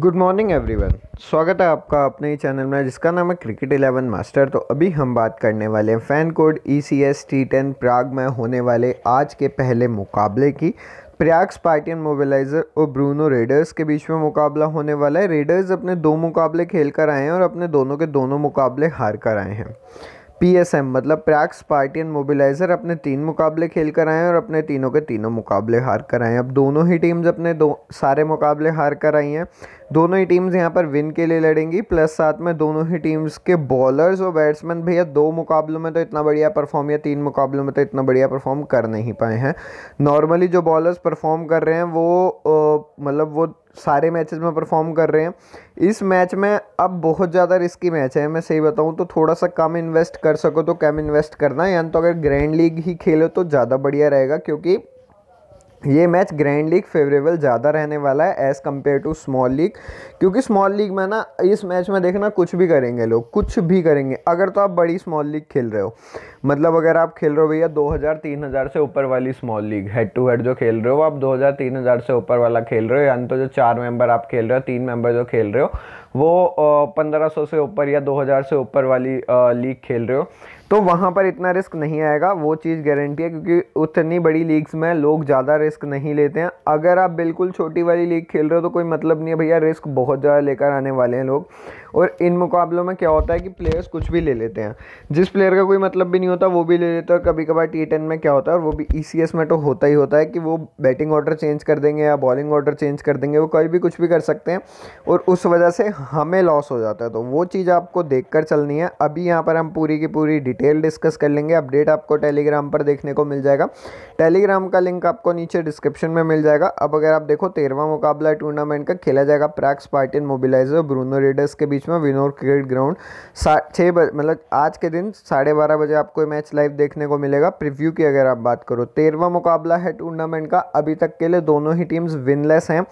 good morning everyone स्वागत है आपका अपने ही चैनल में जिसका नाम है क्रिकेट इलेवन मास्टर तो अभी हम बात करने वाले हैं FanCode E C S T ten Prague में होने वाले आज के पहले मुकाबले की प्रयाग स्पार्टियन मोबिलाइजर और ब्रूनो रेडर्स के बीच में मुकाबला होने वाला है रेडर्स अपने दो मुकाबले खेल कर आए हैं और अपने दोनों के दोनों मुकाबले हार कर आए हैं पीएसएम मतलब प्रैक्स पार्टी एंड मोबिलाइजर अपने तीन मुकाबले खेल कर आए और अपने तीनों के तीनों मुकाबले हार कर आए अब दोनों ही टीम्स अपने दो सारे मुकाबले हार कर आई हैं दोनों ही टीम्स यहाँ पर विन के लिए लड़ेंगी प्लस साथ में दोनों ही टीम्स के बॉलर्स और बैट्समैन भैया दो मुकाबलों में तो इतना बढ़िया परफॉर्म या तीन मुकाबलों में तो इतना बढ़िया परफॉर्म कर नहीं पाए हैं नॉर्मली जो बॉलर्स परफॉर्म कर रहे हैं वो मतलब वो सारे मैचेस में परफॉर्म कर रहे हैं इस मैच में अब बहुत ज़्यादा रिस्की मैच है मैं सही बताऊँ तो थोड़ा सा कम इन्वेस्ट कर सको तो कम इन्वेस्ट करना या तो अगर ग्रैंड लीग ही खेलो तो ज़्यादा बढ़िया रहेगा क्योंकि ये मैच ग्रैंड लीग फेवरेबल ज़्यादा रहने वाला है as compare to small league क्योंकि स्मॉल लीग में ना इस मैच में देखना कुछ भी करेंगे लोग कुछ भी करेंगे अगर तो आप बड़ी स्मॉल लीग खेल रहे हो मतलब अगर आप खेल रहे हो भैया 2000 3000 से ऊपर वाली small league head to head जो खेल रहे हो आप 2000 3000 से ऊपर वाला खेल रहे हो यानी तो जो चार मेंबर आप खेल रहे हो तीन मेंबर जो खेल रहे हो वो पंद्रह से ऊपर या दो से ऊपर वाली लीग खेल रहे हो तो वहाँ पर इतना रिस्क नहीं आएगा वो चीज़ गारंटी है क्योंकि उतनी बड़ी लीग्स में लोग ज़्यादा रिस्क नहीं लेते हैं अगर आप बिल्कुल छोटी वाली लीग खेल रहे हो तो कोई मतलब नहीं है भैया रिस्क बहुत ज़्यादा लेकर आने वाले हैं लोग और इन मुकाबलों में क्या होता है कि प्लेयर्स कुछ भी ले लेते हैं जिस प्लेयर का कोई मतलब भी नहीं होता वो भी ले लेते हैं और कभी कभार टी टेन में क्या होता है और वो भी ई सी एस में तो होता ही होता है कि वो बैटिंग ऑर्डर चेंज कर देंगे या बॉलिंग ऑर्डर चेंज कर देंगे वो कभी भी कुछ भी कर सकते हैं और उस वजह से हमें लॉस हो जाता है तो वो चीज़ आपको देख कर चलनी है अभी यहाँ पर हम पूरी की पूरी डिटेल डिस्कस कर लेंगे अपडेट आपको टेलीग्राम पर देखने को मिल जाएगा टेलीग्राम का लिंक आपको नीचे डिस्क्रिप्शन में मिल जाएगा अब अगर आप देखो तेरवा मुकाबला टूर्नामेंट का खेला जाएगा Prague Spartan Mobilizer Brno Raiders के बीच बीच में विनोर क्रिकेट ग्राउंड छः बजे मतलब आज के दिन साढ़े बारह बजे आपको मैच लाइव देखने को मिलेगा प्रिव्यू की अगर आप बात करो तेरहवा मुकाबला है टूर्नामेंट का अभी तक के लिए दोनों ही टीम्स विनलेस हैं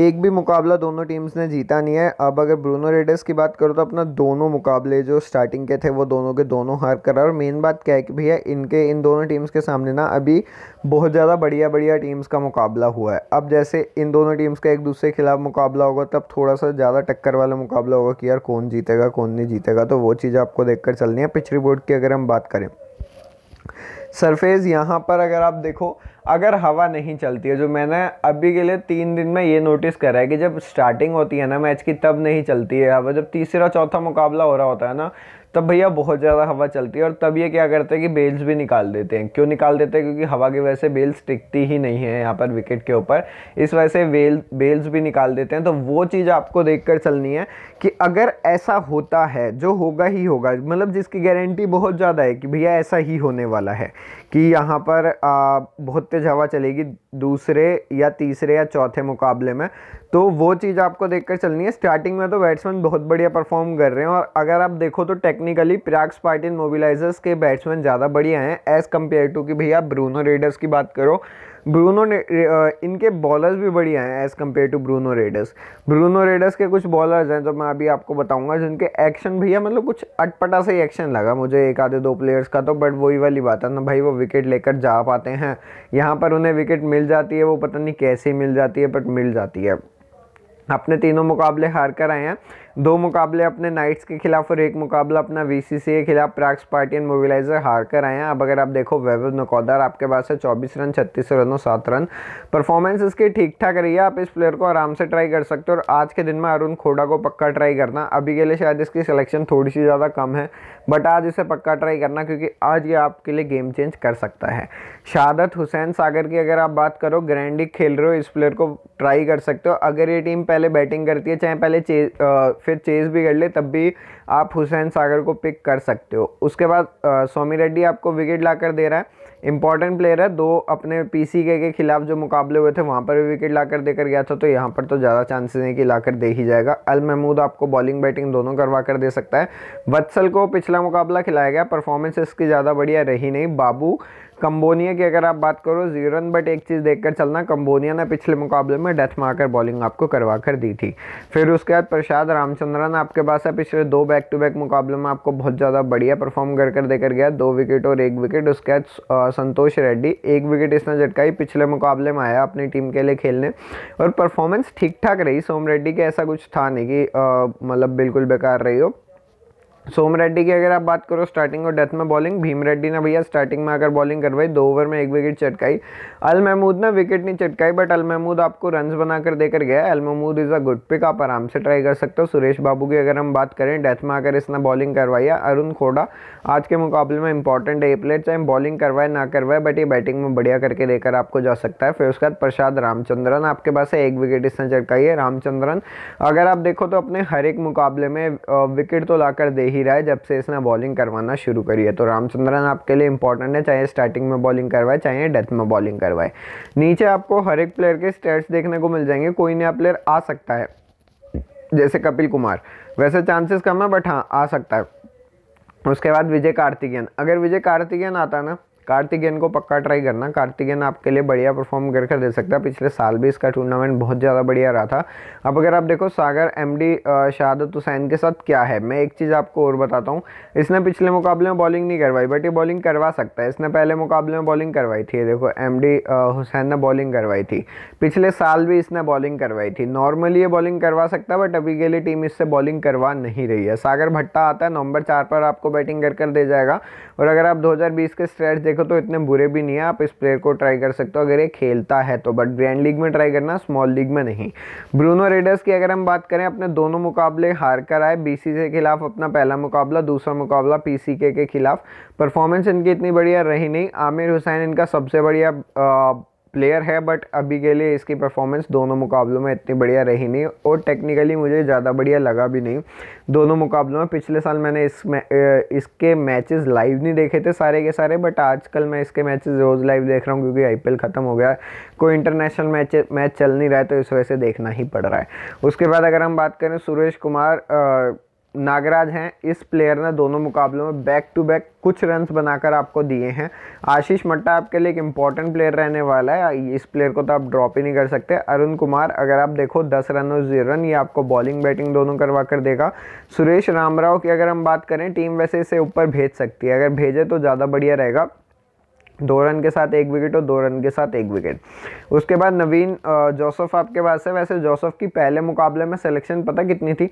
एक भी मुकाबला दोनों टीम्स ने जीता नहीं है अब अगर ब्रूनो रेडर्स की बात करो तो अपना दोनों मुकाबले जो स्टार्टिंग के थे वो दोनों के दोनों हार कर और मेन बात क्या है कि भैया इनके इन दोनों टीम्स के सामने ना अभी बहुत ज़्यादा बढ़िया बढ़िया टीम्स का मुकाबला हुआ है अब जैसे इन दोनों टीम्स का एक दूसरे के खिलाफ मुकाबला होगा तब थोड़ा सा ज़्यादा टक्कर वाला मुकाबला होगा कि यार कौन जीतेगा कौन नहीं जीतेगा तो वो चीज़ आपको देख चलनी है पिछड़ी बोर्ड की अगर हम बात करें सरफेस यहाँ पर अगर आप देखो अगर हवा नहीं चलती है जो मैंने अभी के लिए तीन दिन में ये नोटिस करा है कि जब स्टार्टिंग होती है ना मैच की तब नहीं चलती है हवा जब तीसरा चौथा मुकाबला हो रहा होता है ना तब भैया बहुत ज़्यादा हवा चलती है और तब ये क्या करते हैं कि बेल्स भी निकाल देते हैं क्यों निकाल देते हैं क्योंकि हवा की वजह से बेल्स टिकती ही नहीं है यहाँ पर विकेट के ऊपर इस वजह से बेल बेल्स भी निकाल देते हैं तो वो चीज़ आपको देख कर चलनी है कि अगर ऐसा होता है जो होगा ही होगा मतलब जिसकी गारंटी बहुत ज़्यादा है कि भैया ऐसा ही होने वाला है कि यहाँ पर बहुत तेज़ हवा चलेगी दूसरे या तीसरे या चौथे मुकाबले में तो वो चीज़ आपको देखकर चलनी है स्टार्टिंग में तो बैट्समैन बहुत बढ़िया परफॉर्म कर रहे हैं और अगर आप देखो तो टेक्निकली प्राग स्पार्टिन मोबिलाइजर्स के बैट्समैन ज़्यादा बढ़िया हैं एज़ कम्पेयर टू कि भैया ब्रूनो रेडर्स की बात करो ब्रूनो ने इनके बॉलर्स भी बढ़िया हैं as compare to Brno Raiders Brno Raiders के कुछ बॉलर्स हैं जो मैं अभी आपको बताऊंगा जिनके एक्शन भैया मतलब कुछ अटपटा से एक्शन लगा मुझे एक आधे दो प्लेयर्स का तो बट वही वाली बात है ना भाई वो विकेट लेकर जा पाते हैं यहाँ पर उन्हें विकेट मिल जाती है वो पता नहीं कैसे मिल जाती है बट मिल जाती है अपने तीनों मुकाबले हार कर आए हैं दो मुकाबले अपने नाइट्स के खिलाफ और एक मुकाबला अपना वी के खिलाफ प्राग स्पार्टियन मोबिलाइजर हार कर आए हैं अब अगर आप देखो वैभव नकौदार आपके पास है चौबीस रन छत्तीस रनों सात रन परफॉर्मेंस इसकी ठीक ठाक रही है आप इस प्लेयर को आराम से ट्राई कर सकते हो और आज के दिन में अरुण खोडा को पक्का ट्राई करना अभी के लिए शायद इसकी सिलेक्शन थोड़ी सी ज़्यादा कम है बट आज इसे पक्का ट्राई करना क्योंकि आज ये आपके लिए गेम चेंज कर सकता है शहादत हुसैन सागर की अगर आप बात करो ग्रैंडिक खेल रहे हो इस प्लेयर को ट्राई कर सकते हो अगर ये टीम पहले बैटिंग करती है चाहे पहले फिर चेज़ भी कर ले तब भी आप हुसैन सागर को पिक कर सकते हो उसके बाद सोमी रेड्डी आपको विकेट ला कर दे रहा है इंपॉर्टेंट प्लेयर है दो अपने पी सी के, के खिलाफ जो मुकाबले हुए थे वहाँ पर भी विकेट ला कर देकर गया था तो यहाँ पर तो ज़्यादा चांसेस हैं कि ला दे ही जाएगा अल महमूद आपको बॉलिंग बैटिंग दोनों करवा कर दे सकता है वत्सल को पिछला मुकाबला खिलाया गया परफॉर्मेंस इसकी ज़्यादा बढ़िया रही नहीं बाबू कम्बोनिया की अगर आप बात करो जीरो रन बट एक चीज़ देखकर चलना कम्बोनिया ने पिछले मुकाबले में डेथ मारकर बॉलिंग आपको करवा कर दी थी फिर उसके बाद प्रसाद रामचंद्रन आपके पास है पिछले दो बैक टू बैक मुकाबले में आपको बहुत ज़्यादा बढ़िया परफॉर्म कर कर देकर गया दो विकेट और एक विकेट उसके बाद संतोष रेड्डी एक विकेट इसने झटकाई पिछले मुकाबले में आया अपनी टीम के लिए खेलने और परफॉर्मेंस ठीक ठाक रही सोम रेड्डी के ऐसा कुछ था नहीं कि मतलब बिल्कुल बेकार रही हो सोम रेड्डी की अगर आप बात करो स्टार्टिंग और डेथ में बॉलिंग भीम रेड्डी ने भैया स्टार्टिंग में अगर बॉलिंग करवाई दो ओवर में एक विकेट चटकाई अल महमूद ने विकेट नहीं चटकाई बट अल महमूद आपको रन बनाकर देकर गया Al Mahmood is a good pick आप आराम से ट्राई कर सकते हो सुरेश बाबू की अगर हम बात करें डेथ में अगर इसने बॉलिंग करवाई है अरुण खोडा आज के मुकाबले में इंपॉर्टेंट है प्लेयर चाहे बॉलिंग करवाए ना करवाए बट ये बैटिंग में बढ़िया करके लेकर आपको जा सकता है फिर उसके बाद प्रसाद रामचंद्रन आपके पास है एक विकेट इसने चटकाई है रामचंद्रन अगर आप देखो तो अपने हर एक मुकाबले में विकेट तो लाकर दे ही रहा है जब से इसने बॉलिंग करवाना शुरू करी है तो रामचंद्रन आपके लिए इंपॉर्टेंट है चाहे स्टार्टिंग में बॉलिंग करवाए चाहे डेथ में बॉलिंग करवाए नीचे आपको हर एक प्लेयर के स्टेट्स देखने को मिल जाएंगे कोई नया प्लेयर आ सकता है जैसे कपिल कुमार वैसे चांसेस कम है बट हाँ आ सकता है उसके बाद विजय कार्तिकेयन अगर विजय कार्तिकेयन आता ना कार्तिकेन को पक्का ट्राई करना कार्तिकेन आपके लिए बढ़िया परफॉर्म कर दे सकता है पिछले साल भी इसका टूर्नामेंट बहुत ज़्यादा बढ़िया रहा था अब अगर आप देखो सागर एमडी शहादत हुसैन के साथ क्या है मैं एक चीज़ आपको और बताता हूँ इसने पिछले मुकाबले में बॉलिंग नहीं करवाई बट ये बॉलिंग करवा सकता है इसने पहले मुकाबले में बॉलिंग करवाई थी देखो एम हुसैन ने बॉलिंग करवाई थी पिछले साल भी इसने बॉलिंग करवाई थी नॉर्मली ये बॉलिंग करवा सकता है बट अभी के लिए टीम इससे बॉलिंग करवा नहीं रही है सागर भट्टा आता है नवंबर चार पर आपको बैटिंग कर दे जाएगा और अगर आप दो के स्ट्रेट देखो तो इतने बुरे भी नहीं है आप इस प्लेयर को ट्राई कर सकते हो अगर ये खेलता है तो बट ग्रैंड लीग में ट्राई करना स्मॉल लीग में नहीं ब्रूनो रेडर्स की अगर हम बात करें अपने दोनों मुकाबले हार कर आए बी के खिलाफ अपना पहला मुकाबला दूसरा मुकाबला पी के, खिलाफ परफॉर्मेंस इनकी इतनी बढ़िया रही नहीं आमिर हुसैन इनका सबसे बढ़िया प्लेयर है बट अभी के लिए इसकी परफॉर्मेंस दोनों मुकाबलों में इतनी बढ़िया रही नहीं और टेक्निकली मुझे ज़्यादा बढ़िया लगा भी नहीं दोनों मुकाबलों में पिछले साल मैंने इस मै, इसके मैचेस लाइव नहीं देखे थे सारे के सारे बट आजकल मैं इसके मैचेस रोज़ लाइव देख रहा हूँ क्योंकि आईपीएल ख़त्म हो गया कोई इंटरनेशनल मैच मैच चल नहीं रहा है तो इस वजह से देखना ही पड़ रहा है उसके बाद अगर हम बात करें सुरेश कुमार आ, नागराज हैं इस प्लेयर ने दोनों मुकाबलों में बैक टू बैक कुछ रन्स बनाकर आपको दिए हैं आशीष मट्टा आपके लिए एक इंपॉर्टेंट प्लेयर रहने वाला है इस प्लेयर को तो आप ड्रॉप ही नहीं कर सकते अरुण कुमार अगर आप देखो दस रन और जीरो रन ये आपको बॉलिंग बैटिंग दोनों करवा कर देगा सुरेश रामराव की अगर हम बात करें टीम वैसे इसे ऊपर भेज सकती है अगर भेजे तो ज़्यादा बढ़िया रहेगा दो रन के साथ एक विकेट और दो रन के साथ एक विकेट उसके बाद नवीन जोसफ आपके पास है वैसे जोसफ की पहले मुकाबले में सिलेक्शन पता कितनी थी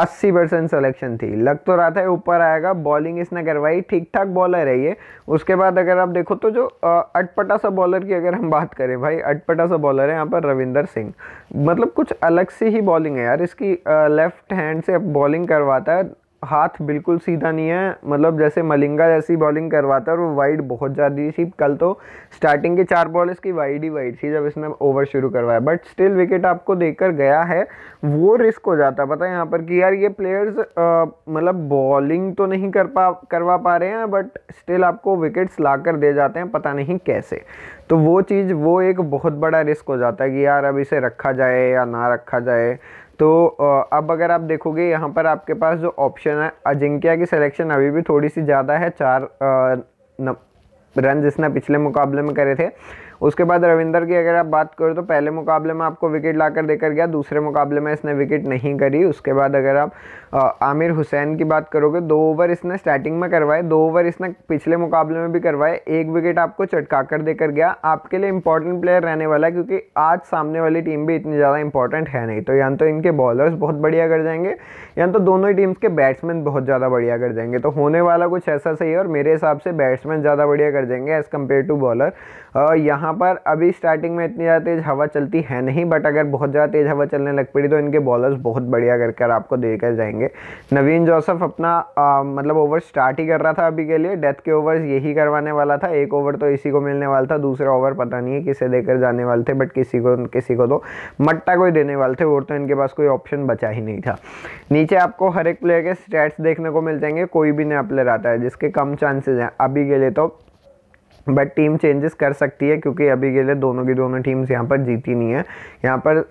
80 परसेंट सिलेक्शन थी लग तो रहा था ऊपर आएगा बॉलिंग इसने करवाई ठीक ठाक बॉलर है ये उसके बाद अगर आप देखो तो जो अटपटा सा बॉलर की अगर हम बात करें भाई अटपटा सा बॉलर है यहाँ पर रविंदर सिंह मतलब कुछ अलग सी ही बॉलिंग है यार इसकी लेफ्ट हैंड से बॉलिंग करवाता है हाथ बिल्कुल सीधा नहीं है मतलब जैसे मलिंगा जैसी बॉलिंग करवाता है और वो वाइड बहुत ज़्यादा थी कल तो स्टार्टिंग के चार बॉल इसकी वाइड ही वाइड थी जब इसने ओवर शुरू करवाया बट स्टिल विकेट आपको देकर गया है वो रिस्क हो जाता है पता है यहाँ पर कि यार ये प्लेयर्स मतलब बॉलिंग तो नहीं कर पा करवा पा रहे हैं बट स्टिल आपको विकेट्स ला कर दे जाते हैं पता नहीं कैसे तो वो चीज़ वो एक बहुत बड़ा रिस्क हो जाता है कि यार अब इसे रखा जाए या ना रखा जाए तो अब अगर आप देखोगे यहाँ पर आपके पास जो ऑप्शन है अजिंक्या की सिलेक्शन अभी भी थोड़ी सी ज़्यादा है चार रन जिसने पिछले मुकाबले में करे थे उसके बाद रविंदर की अगर आप बात करो तो पहले मुकाबले में आपको विकेट लाकर देकर गया दूसरे मुकाबले में इसने विकेट नहीं करी उसके बाद अगर आप आमिर हुसैन की बात करोगे दो ओवर इसने स्टार्टिंग में करवाए दो ओवर इसने पिछले मुकाबले में भी करवाए एक विकेट आपको चटका कर देकर गया आपके लिए इंपॉर्टेंट प्लेयर रहने वाला है क्योंकि आज सामने वाली टीम भी इतनी ज़्यादा इंपॉर्टेंट है नहीं तो या तो इनके बॉलर्स बहुत बढ़िया कर जाएंगे या तो दोनों ही टीम्स के बैट्समैन बहुत ज़्यादा बढ़िया कर जाएंगे तो होने वाला कुछ ऐसा सही है और मेरे हिसाब से बैट्समैन ज़्यादा बढ़िया कर जाएंगे एज़ कम्पेयर टू बॉलर यहाँ पर अभी स्टार्टिंग में इतनी ज़्यादा तेज़ हवा चलती है नहीं बट अगर बहुत ज़्यादा तेज़ हवा चलने लग पड़ी तो इनके बॉलर्स बहुत बढ़िया कर कर आपको देकर जाएंगे नवीन जोसफ अपना आ, मतलब ओवर स्टार्ट ही कर रहा था अभी के लिए डेथ के ओवर्स यही करवाने वाला था एक ओवर तो इसी को मिलने वाला था दूसरा ओवर पता नहीं है किसे देकर जाने वाले थे बट किसी को किसी को तो मट्टा कोई देने वाले थे और तो इनके पास कोई ऑप्शन बचा ही नहीं था नीचे आपको हर एक प्लेयर के स्टैट्स देखने को मिल जाएंगे कोई भी नया प्लेयर आता है जिसके कम चांसेस हैं अभी के लिए तो बट टीम चेंजेस कर सकती है क्योंकि अभी के लिए दोनों की दोनों टीम्स यहाँ पर जीती नहीं है यहाँ पर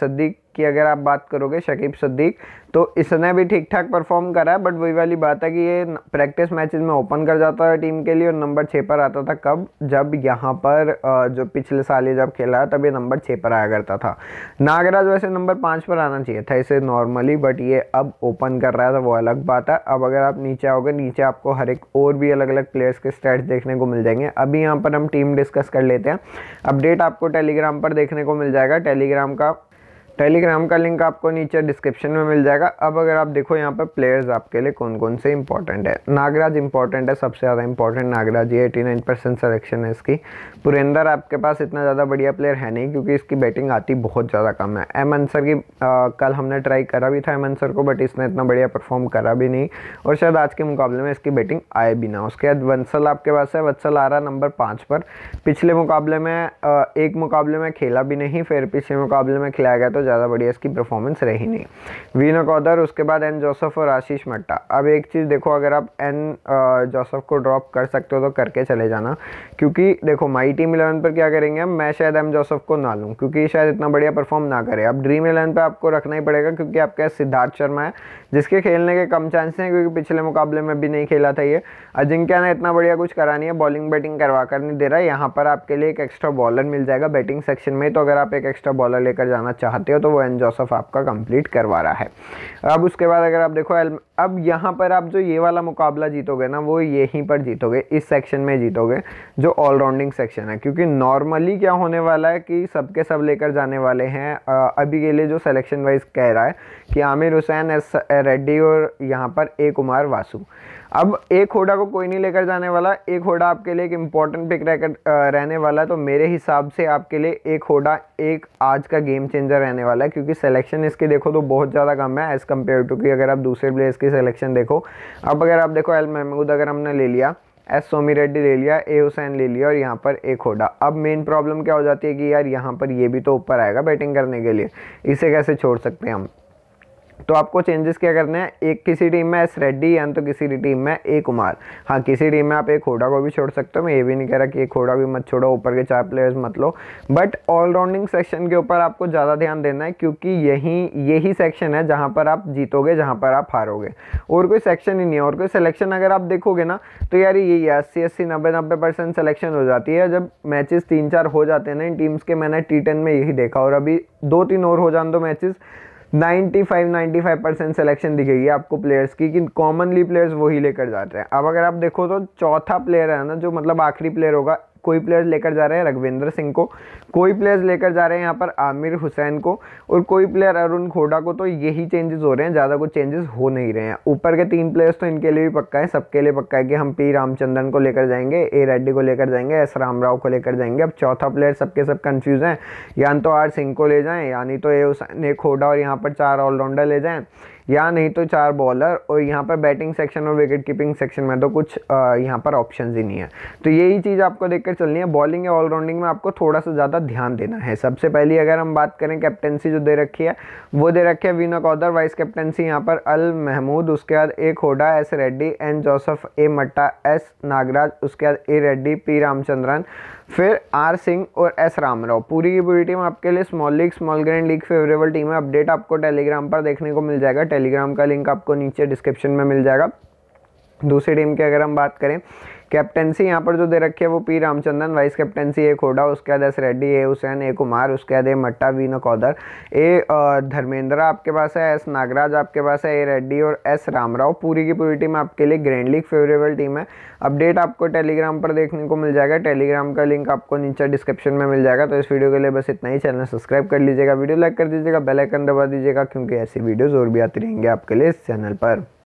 सदीक की अगर आप बात करोगे शकीब सद्दीक तो इसने भी ठीक ठाक परफॉर्म करा है बट वही वाली बात है कि ये प्रैक्टिस मैचेस में ओपन कर जाता है टीम के लिए और नंबर छः पर आता था कब जब यहाँ पर जो पिछले साल ये जब खेला है तब ये नंबर छः पर आया करता था नागराज वैसे नंबर पाँच पर आना चाहिए था इसे नॉर्मली बट ये अब ओपन कर रहा था तो वो अलग बात है अब अगर आप नीचे आओगे नीचे आपको हर एक और भी अलग अलग प्लेयर्स के स्टैट्स देखने को मिल जाएंगे अभी यहाँ पर हम टीम डिस्कस कर लेते हैं अपडेट आपको टेलीग्राम पर देखने को मिल जाएगा टेलीग्राम का टेलीग्राम का लिंक आपको नीचे डिस्क्रिप्शन में मिल जाएगा अब अगर आप देखो यहाँ पर प्लेयर्स आपके लिए कौन कौन से इंपॉर्टेंट है नागराज इंपॉर्टेंट है सबसे ज़्यादा इंपॉर्टेंट नागराज ये एटी नाइन परसेंट सलेक्शन है इसकी पुरेंदर आपके पास इतना ज़्यादा बढ़िया प्लेयर है नहीं क्योंकि इसकी बैटिंग आती बहुत ज़्यादा कम है एम अंसर की आ, कल हमने ट्राई करा भी था एम अंसर को बट इसने इतना बढ़िया परफॉर्म करा भी नहीं और शायद आज के मुकाबले में इसकी बैटिंग आए भी ना उसके बाद वंसल आपके पास है वत्सल आ रहा नंबर पाँच पर पिछले मुकाबले में एक मुकाबले में खेला भी नहीं फिर पिछले मुकाबले में खिलाया गया तो ज़्यादा बढ़िया इसकी परफॉर्मेंस रही नहीं वीना कौदर उसके बाद एन जोसफ और आशीष मट्टा अब एक चीज़ देखो अगर आप एन जोसफ को ड्रॉप कर सकते हो तो करके चले जाना क्योंकि देखो माई टीम इलेवन पर क्या करेंगे मैं शायद एम जोसफ को ना लूँ क्योंकि शायद इतना बढ़िया परफॉर्म ना करे अब ड्रीम इलेवन पर आपको रखना ही पड़ेगा क्योंकि आपके सिद्धार्थ शर्मा है जिसके खेलने के कम चांस हैं क्योंकि पिछले मुकाबले में भी नहीं खेला था ये अजिंक्य ने इतना बढ़िया कुछ करा नहीं है बॉलिंग बैटिंग करवा कर नहीं दे रहा है यहाँ पर आपके लिए एक एक्स्ट्रा बॉलर मिल जाएगा बैटिंग सेक्शन में तो अगर आप एक एक्स्ट्रा बॉलर लेकर जाना चाहते हो है तो वो एन जोसफ आपका कंप्लीट करवा रहा है अब उसके बाद अगर आप देखो अब यहाँ पर आप जो ये वाला मुकाबला जीतोगे ना वो यहीं पर जीतोगे इस सेक्शन में जीतोगे जो ऑलराउंडिंग सेक्शन है क्योंकि नॉर्मली क्या होने वाला है कि सबके सब लेकर जाने वाले हैं अभी के लिए जो सेलेक्शन वाइज कह रहा है कि आमिर हुसैन एस रेड्डी और यहाँ पर ए कुमार वासु अब एक होडा को कोई नहीं लेकर जाने वाला एक होडा आपके लिए एक इम्पॉर्टेंट पिक रहने वाला है तो मेरे हिसाब से आपके लिए एक होडा एक आज का गेम चेंजर रहने वाला है क्योंकि सिलेक्शन इसके देखो तो बहुत ज़्यादा कम है एज़ कम्पेयर टू कि अगर आप दूसरे प्लेयर्स की सिलेक्शन देखो अब अगर आप देखो एल महमूद अगर हमने ले लिया एस सोमी रेड्डी ले लिया ए हुसैन ले लिया और यहाँ पर एक होडा अब मेन प्रॉब्लम क्या हो जाती है कि यार यहाँ पर ये भी तो ऊपर आएगा बैटिंग करने के लिए इसे कैसे छोड़ सकते हैं हम तो आपको चेंजेस क्या करने हैं एक किसी टीम में एस रेड्डी या तो किसी टीम में ए कुमार हाँ किसी टीम में आप एक होडा को भी छोड़ सकते हो मैं ये भी नहीं कह रहा कि एक होडा भी मत छोड़ो ऊपर के चार प्लेयर्स मत लो बट ऑलराउंडिंग सेक्शन के ऊपर आपको ज़्यादा ध्यान देना है क्योंकि यही यही सेक्शन है जहाँ पर आप जीतोगे जहाँ पर आप हारोगे और कोई सेक्शन ही नहीं है और कोई सिलेक्शन अगर आप देखोगे ना तो यार यही है अस्सी अस्सी नब्बे नब्बे परसेंट सिलेक्शन हो जाती है जब मैचेस तीन चार हो जाते हैं ना इन टीम्स के मैंने टी टेन में यही देखा और अभी दो तीन और हो जान दो मैचेस 95 95 परसेंट सेलेक्शन दिखेगी आपको प्लेयर्स की कि कॉमनली प्लेयर्स वही लेकर जाते हैं अब अगर आप देखो तो चौथा प्लेयर है ना जो मतलब आखिरी प्लेयर होगा कोई प्लेयर्स लेकर जा रहे हैं रघविंद्र सिंह को कोई प्लेयर्स लेकर जा रहे हैं यहाँ पर आमिर हुसैन को और कोई प्लेयर अरुण खोडा को तो यही चेंजेस हो रहे हैं ज़्यादा कुछ चेंजेस हो नहीं रहे हैं ऊपर के तीन प्लेयर्स तो इनके लिए भी पक्का है सबके लिए पक्का है कि हम पी रामचंद्रन को लेकर जाएंगे ए रेड्डी को लेकर जाएंगे एस राम राव को लेकर जाएंगे अब चौथा प्लेयर सबके सब कन्फ्यूज़ हैं या तो आर सिंह को ले जाएँ यानी तो ए हुसैन ए खोडा और यहाँ पर चार ऑलराउंडर ले जाएँ या नहीं तो चार बॉलर और यहाँ पर बैटिंग सेक्शन और विकेट कीपिंग सेक्शन में तो कुछ यहाँ पर ऑप्शन ही नहीं है तो यही चीज़ आपको देख कर चलनी है बॉलिंग या ऑलराउंडिंग में आपको थोड़ा सा ज़्यादा ध्यान देना है सबसे पहली अगर हम बात करें कैप्टनसी जो दे रखी है वो दे रखी है वीना कौदर वाइस कैप्टनसी यहाँ पर अल महमूद उसके बाद A Khoda S Reddy N Joseph A Matta S Nagaraj उसके बाद ए रेड्डी पी रामचंद्रन फिर आर सिंह और एस रामराव पूरी की पूरी टीम आपके लिए small league small grand league favourable team है अपडेट आपको टेलीग्राम पर देखने को मिल जाएगा टेलीग्राम का लिंक आपको नीचे डिस्क्रिप्शन में मिल जाएगा दूसरी टीम की अगर हम बात करें कैप्टनसी यहाँ पर जो दे रखी है वो P Ramachandran vice captaincy A Khoda उसके बाद S Reddy A Hussain A Kumar उसके बाद ए मट्टा वी नकौदर ए धर्मेंद्र आपके पास है एस नागराज आपके पास है ए रेड्डी और एस रामराव पूरी की पूरी टीम आपके लिए ग्रैंड लीग फेवरेबल टीम है अपडेट आपको टेलीग्राम पर देखने को मिल जाएगा टेलीग्राम का लिंक आपको नीचे डिस्क्रिप्शन में मिल जाएगा तो इस वीडियो के लिए बस इतना ही चैनल सब्सक्राइब कर लीजिएगा वीडियो लाइक कर दीजिएगा बेलाइकन दबा दीजिएगा क्योंकि ऐसी वीडियोज़ और भी आती रहेंगे आपके लिए इस चैनल पर